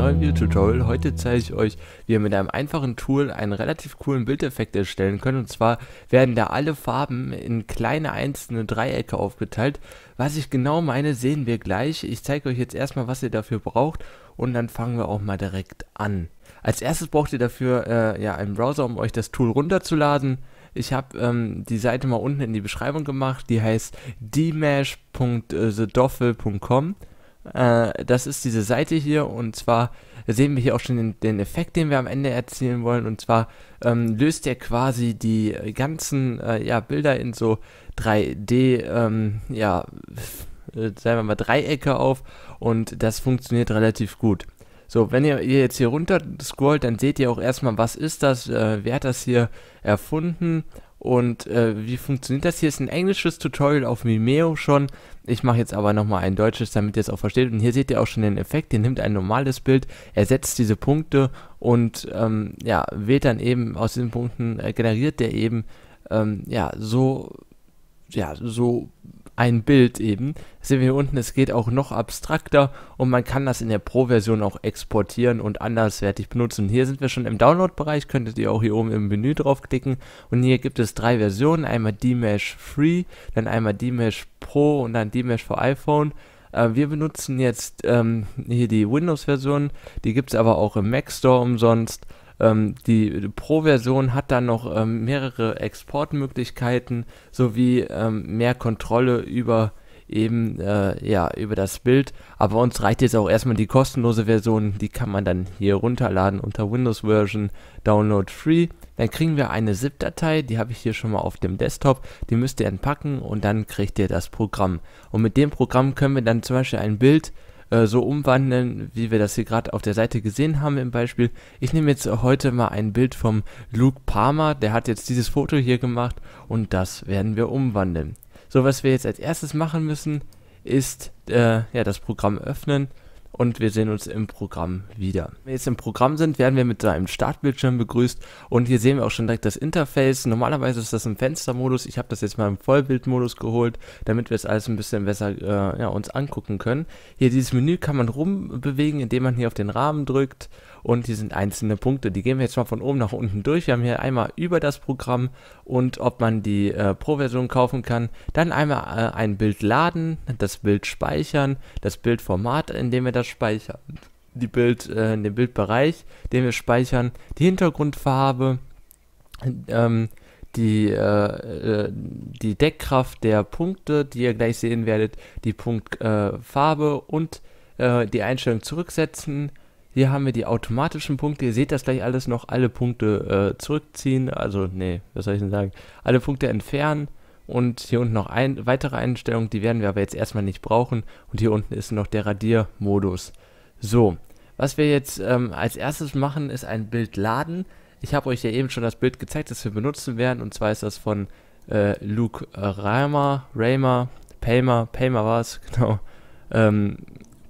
neuen Videotutorial. Heute zeige ich euch, wie ihr mit einem einfachen Tool einen relativ coolen Bildeffekt erstellen könnt. Und zwar werden da alle Farben in kleine einzelne Dreiecke aufgeteilt. Was ich genau meine, sehen wir gleich. Ich zeige euch jetzt erstmal, was ihr dafür braucht und dann fangen wir auch mal direkt an. Als erstes braucht ihr dafür äh, ja, einen Browser, um euch das Tool runterzuladen. Ich habe ähm, die Seite mal unten in die Beschreibung gemacht, die heißt dmash.thedoffel.com. Äh, das ist diese Seite hier und zwar sehen wir hier auch schon den, den Effekt, den wir am Ende erzielen wollen. Und zwar ähm, löst er quasi die ganzen äh, ja, Bilder in so 3D, ähm, ja, äh, sagen wir mal Dreiecke auf und das funktioniert relativ gut. So, wenn ihr, ihr jetzt hier runter scrollt, dann seht ihr auch erstmal, was ist das, äh, wer hat das hier erfunden und äh, wie funktioniert das hier? Ist ein englisches Tutorial auf Mimeo schon. Ich mache jetzt aber nochmal ein deutsches, damit ihr es auch versteht. Und hier seht ihr auch schon den Effekt. Ihr nimmt ein normales Bild, ersetzt diese Punkte und ähm, ja, wählt dann eben aus diesen Punkten, äh, generiert der eben ähm, ja, so, ja, so ein Bild eben. sehen wir hier unten, es geht auch noch abstrakter und man kann das in der Pro-Version auch exportieren und anderswertig benutzen. Hier sind wir schon im Download-Bereich, könntet ihr auch hier oben im Menü draufklicken und hier gibt es drei Versionen, einmal Dmesh Free, dann einmal Dmesh Pro und dann Dmesh für iPhone. Äh, wir benutzen jetzt ähm, hier die Windows-Version, die gibt es aber auch im Mac Store umsonst. Ähm, die Pro-Version hat dann noch ähm, mehrere Exportmöglichkeiten sowie ähm, mehr Kontrolle über eben äh, ja über das Bild. Aber uns reicht jetzt auch erstmal die kostenlose Version. Die kann man dann hier runterladen unter Windows Version Download Free. Dann kriegen wir eine ZIP-Datei, die habe ich hier schon mal auf dem Desktop. Die müsst ihr entpacken und dann kriegt ihr das Programm. Und mit dem Programm können wir dann zum Beispiel ein Bild äh, so umwandeln, wie wir das hier gerade auf der Seite gesehen haben im Beispiel. Ich nehme jetzt heute mal ein Bild vom Luke Palmer, der hat jetzt dieses Foto hier gemacht und das werden wir umwandeln. So, was wir jetzt als erstes machen müssen, ist äh, ja das Programm öffnen und wir sehen uns im Programm wieder. Wenn wir jetzt im Programm sind, werden wir mit einem Startbildschirm begrüßt und hier sehen wir auch schon direkt das Interface. Normalerweise ist das im Fenstermodus, ich habe das jetzt mal im Vollbildmodus geholt, damit wir es alles ein bisschen besser äh, ja, uns angucken können. Hier dieses Menü kann man rumbewegen, indem man hier auf den Rahmen drückt und hier sind einzelne Punkte. Die gehen wir jetzt mal von oben nach unten durch. Wir haben hier einmal über das Programm und ob man die äh, Pro-Version kaufen kann. Dann einmal äh, ein Bild laden, das Bild speichern, das Bildformat, in dem wir das speichern. Die Bild, äh, den Bildbereich, den wir speichern, die Hintergrundfarbe, ähm, die, äh, äh, die Deckkraft der Punkte, die ihr gleich sehen werdet, die Punktfarbe äh, und äh, die Einstellung zurücksetzen, hier haben wir die automatischen Punkte. Ihr seht das gleich alles noch. Alle Punkte äh, zurückziehen. Also, nee, was soll ich denn sagen? Alle Punkte entfernen. Und hier unten noch ein, weitere Einstellungen, die werden wir aber jetzt erstmal nicht brauchen. Und hier unten ist noch der Radiermodus. So, was wir jetzt ähm, als erstes machen, ist ein Bild laden. Ich habe euch ja eben schon das Bild gezeigt, das wir benutzen werden. Und zwar ist das von äh, Luke äh, Reimer, Reimer, Palmer, Palmer war es, genau. Ähm,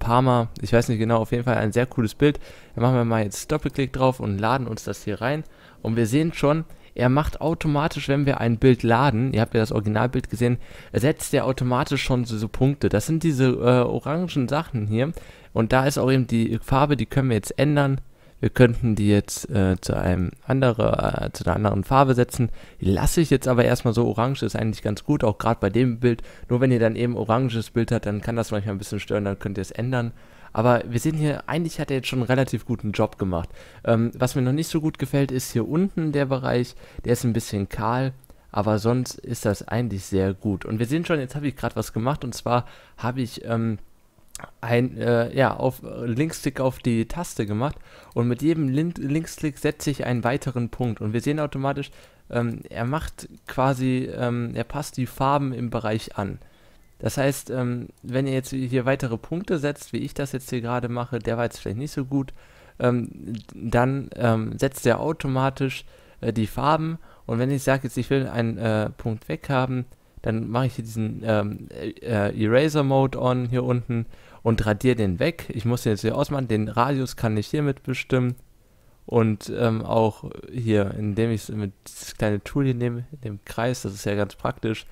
Parma, ich weiß nicht genau, auf jeden Fall ein sehr cooles Bild. Da machen wir mal jetzt Doppelklick drauf und laden uns das hier rein. Und wir sehen schon, er macht automatisch, wenn wir ein Bild laden, ihr habt ja das Originalbild gesehen, setzt er automatisch schon so, so Punkte. Das sind diese äh, orangen Sachen hier. Und da ist auch eben die Farbe, die können wir jetzt ändern wir könnten die jetzt äh, zu, einem andere, äh, zu einer anderen Farbe setzen. Die lasse ich jetzt aber erstmal so orange, ist eigentlich ganz gut, auch gerade bei dem Bild. Nur wenn ihr dann eben oranges Bild habt, dann kann das manchmal ein bisschen stören, dann könnt ihr es ändern. Aber wir sehen hier, eigentlich hat er jetzt schon einen relativ guten Job gemacht. Ähm, was mir noch nicht so gut gefällt, ist hier unten der Bereich, der ist ein bisschen kahl. Aber sonst ist das eigentlich sehr gut. Und wir sehen schon, jetzt habe ich gerade was gemacht. Und zwar habe ich ähm, ein äh, ja, auf äh, Linksklick auf die Taste gemacht und mit jedem Lin Linksklick setze ich einen weiteren Punkt und wir sehen automatisch, ähm, er macht quasi, ähm, er passt die Farben im Bereich an. Das heißt, ähm, wenn ihr jetzt hier weitere Punkte setzt, wie ich das jetzt hier gerade mache, der war jetzt vielleicht nicht so gut, ähm, dann ähm, setzt er automatisch äh, die Farben und wenn ich sage jetzt, ich will einen äh, Punkt haben dann mache ich hier diesen ähm, äh, Eraser Mode on hier unten und radiere den weg. Ich muss den jetzt hier ausmachen. Den Radius kann ich hiermit bestimmen. Und ähm, auch hier, indem ich das kleine Tool hier nehme, in dem Kreis, das ist ja ganz praktisch,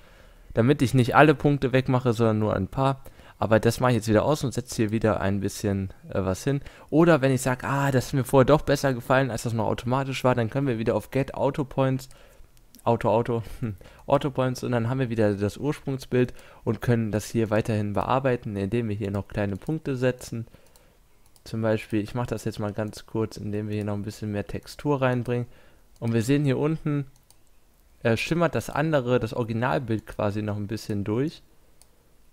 damit ich nicht alle Punkte wegmache, sondern nur ein paar. Aber das mache ich jetzt wieder aus und setze hier wieder ein bisschen äh, was hin. Oder wenn ich sage, ah, das ist mir vorher doch besser gefallen, als das noch automatisch war, dann können wir wieder auf Get Auto Points Auto, Auto, hm, Autopoints und dann haben wir wieder das Ursprungsbild und können das hier weiterhin bearbeiten, indem wir hier noch kleine Punkte setzen. Zum Beispiel, ich mache das jetzt mal ganz kurz, indem wir hier noch ein bisschen mehr Textur reinbringen. Und wir sehen hier unten, äh, schimmert das andere, das Originalbild quasi noch ein bisschen durch.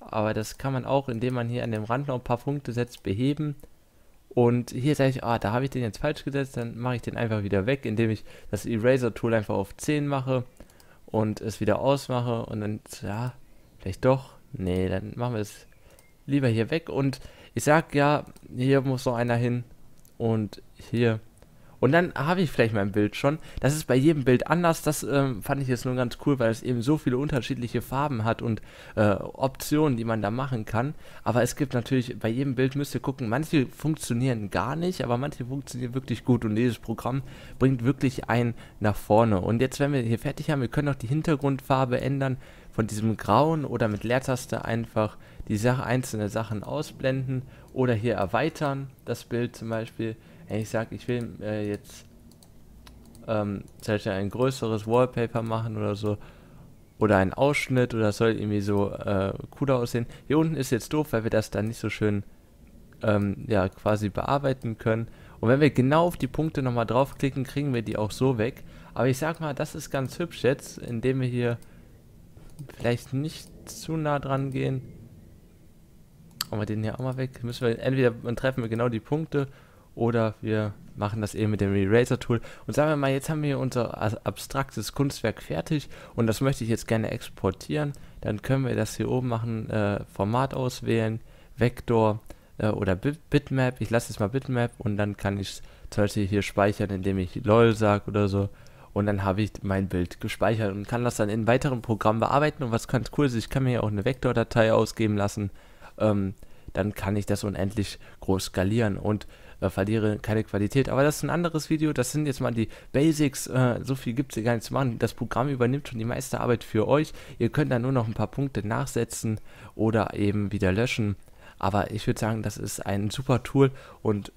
Aber das kann man auch, indem man hier an dem Rand noch ein paar Punkte setzt, beheben. Und hier sage ich, ah, da habe ich den jetzt falsch gesetzt, dann mache ich den einfach wieder weg, indem ich das Eraser-Tool einfach auf 10 mache und es wieder ausmache und dann, ja, vielleicht doch, nee, dann machen wir es lieber hier weg und ich sage, ja, hier muss noch einer hin und hier und dann habe ich vielleicht mein Bild schon. Das ist bei jedem Bild anders. Das ähm, fand ich jetzt nur ganz cool, weil es eben so viele unterschiedliche Farben hat und äh, Optionen, die man da machen kann. Aber es gibt natürlich, bei jedem Bild müsst ihr gucken, manche funktionieren gar nicht, aber manche funktionieren wirklich gut. Und dieses Programm bringt wirklich einen nach vorne. Und jetzt, wenn wir hier fertig haben, wir können auch die Hintergrundfarbe ändern von diesem grauen oder mit Leertaste einfach die Sache, einzelne Sachen ausblenden oder hier erweitern, das Bild zum Beispiel. Wenn ich sage, ich will äh, jetzt ähm, zum Beispiel ein größeres Wallpaper machen oder so, oder einen Ausschnitt oder soll irgendwie so äh, cooler aussehen. Hier unten ist jetzt doof, weil wir das dann nicht so schön ähm, ja, quasi bearbeiten können. Und wenn wir genau auf die Punkte nochmal draufklicken, kriegen wir die auch so weg. Aber ich sag mal, das ist ganz hübsch jetzt, indem wir hier vielleicht nicht zu nah dran gehen. Machen wir den hier auch mal weg. Müssen wir entweder treffen wir genau die Punkte oder wir machen das eben mit dem Eraser-Tool. Und sagen wir mal, jetzt haben wir unser abstraktes Kunstwerk fertig und das möchte ich jetzt gerne exportieren. Dann können wir das hier oben machen, äh, Format auswählen, Vektor äh, oder Bit Bitmap. Ich lasse jetzt mal Bitmap und dann kann ich es zum Beispiel hier speichern, indem ich LOL sage oder so. Und dann habe ich mein Bild gespeichert und kann das dann in weiteren Programmen bearbeiten. Und was ganz cool ist, ich kann mir hier auch eine Vektordatei ausgeben lassen. Ähm, dann kann ich das unendlich groß skalieren. Und äh, verliere keine Qualität. Aber das ist ein anderes Video, das sind jetzt mal die Basics, äh, so viel gibt es hier gar nicht zu machen. Das Programm übernimmt schon die meiste Arbeit für euch. Ihr könnt da nur noch ein paar Punkte nachsetzen oder eben wieder löschen. Aber ich würde sagen, das ist ein super Tool und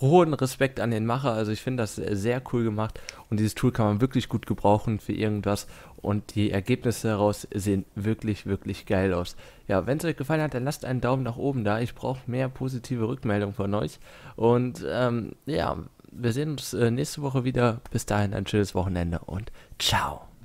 hohen Respekt an den Macher. Also ich finde das sehr cool gemacht und dieses Tool kann man wirklich gut gebrauchen für irgendwas und die Ergebnisse daraus sehen wirklich, wirklich geil aus. Ja, wenn es euch gefallen hat, dann lasst einen Daumen nach oben da. Ich brauche mehr positive Rückmeldungen von euch und ähm, ja, wir sehen uns äh, nächste Woche wieder. Bis dahin ein schönes Wochenende und ciao.